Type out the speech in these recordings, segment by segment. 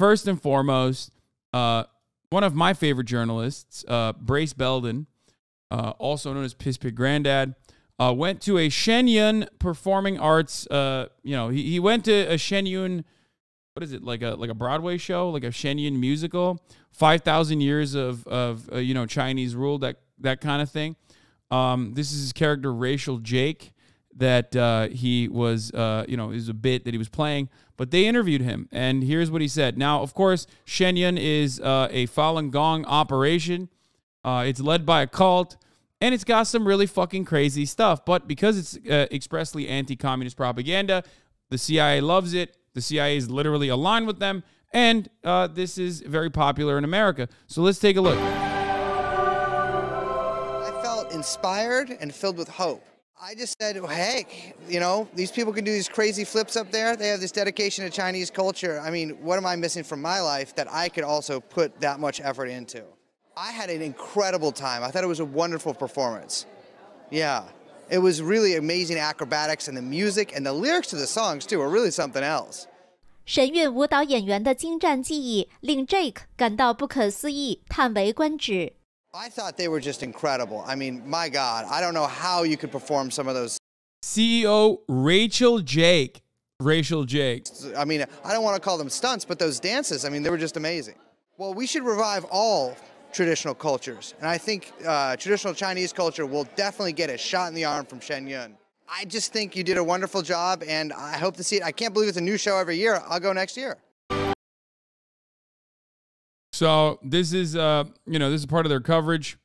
first and foremost, uh, one of my favorite journalists, uh, Brace Belden, uh, also known as Piss Pig Granddad, uh, went to a Shenyun Performing Arts. Uh, you know, he, he went to a Shenyun. What is it like a like a Broadway show, like a Shenyun musical? Five thousand years of of uh, you know Chinese rule, that that kind of thing. Um, this is his character, Racial Jake that uh, he was, uh, you know, is a bit that he was playing. But they interviewed him, and here's what he said. Now, of course, Shenyun is uh, a Falun Gong operation. Uh, it's led by a cult, and it's got some really fucking crazy stuff. But because it's uh, expressly anti-communist propaganda, the CIA loves it. The CIA is literally aligned with them, and uh, this is very popular in America. So let's take a look. I felt inspired and filled with hope. I just said, well, heck, you know, these people can do these crazy flips up there. They have this dedication to Chinese culture. I mean, what am I missing from my life that I could also put that much effort into? I had an incredible time. I thought it was a wonderful performance. Yeah. It was really amazing acrobatics and the music and the lyrics to the songs too are really something else. 神韵舞蹈演员的精湛技艺令 Jake 感到不可思议、叹为观止。I thought they were just incredible. I mean, my God, I don't know how you could perform some of those. CEO Rachel Jake. Rachel Jake. I mean, I don't want to call them stunts, but those dances, I mean, they were just amazing. Well, we should revive all traditional cultures. And I think uh, traditional Chinese culture will definitely get a shot in the arm from Shen Yun. I just think you did a wonderful job, and I hope to see it. I can't believe it's a new show every year. I'll go next year. So this is, uh, you know, this is part of their coverage.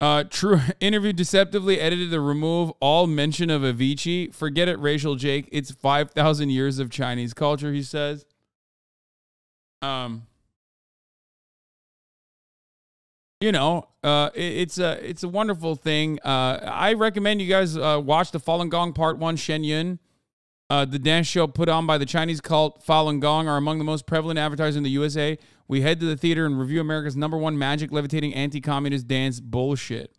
Uh, true interview deceptively edited to remove all mention of Avicii. Forget it, racial Jake. It's five thousand years of Chinese culture. He says. Um. You know, uh, it, it's a it's a wonderful thing. Uh, I recommend you guys uh, watch the Falun Gong Part One Shen Yun. Uh, the dance show put on by the Chinese cult Falun Gong are among the most prevalent advertisers in the USA, we head to the theater and review America's number one magic levitating anti communist dance bullshit.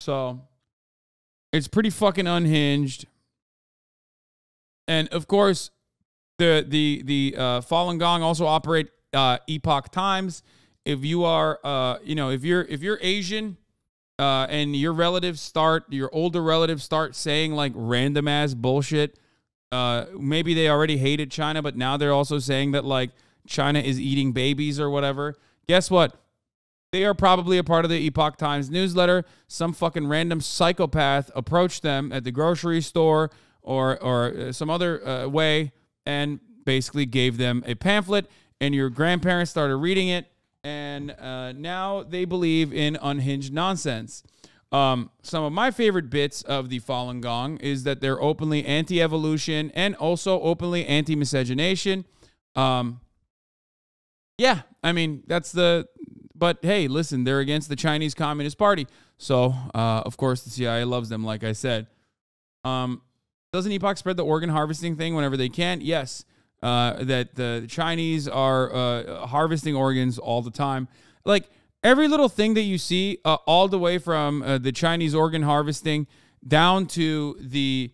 So it's pretty fucking unhinged. And of course, the the the uh, Falun Gong also operate uh, Epoch Times. If you are, uh, you know, if you're if you're Asian uh, and your relatives start, your older relatives start saying like random ass bullshit uh, maybe they already hated China, but now they're also saying that like China is eating babies or whatever. Guess what? They are probably a part of the Epoch Times newsletter. Some fucking random psychopath approached them at the grocery store or or uh, some other uh, way and basically gave them a pamphlet. And your grandparents started reading it, and uh, now they believe in unhinged nonsense. Um, some of my favorite bits of the Falun Gong is that they're openly anti evolution and also openly anti miscegenation. Um, yeah, I mean, that's the. But hey, listen, they're against the Chinese Communist Party. So, uh, of course, the CIA loves them, like I said. Um, doesn't Epoch spread the organ harvesting thing whenever they can? Yes. Uh, that the Chinese are uh, harvesting organs all the time. Like, every little thing that you see, uh, all the way from uh, the Chinese organ harvesting down to the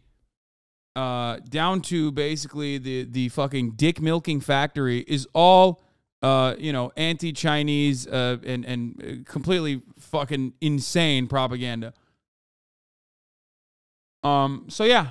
uh, down to basically the the fucking dick milking factory is all uh, you know anti-Chinese uh, and and uh, completely fucking insane propaganda. Um. So yeah,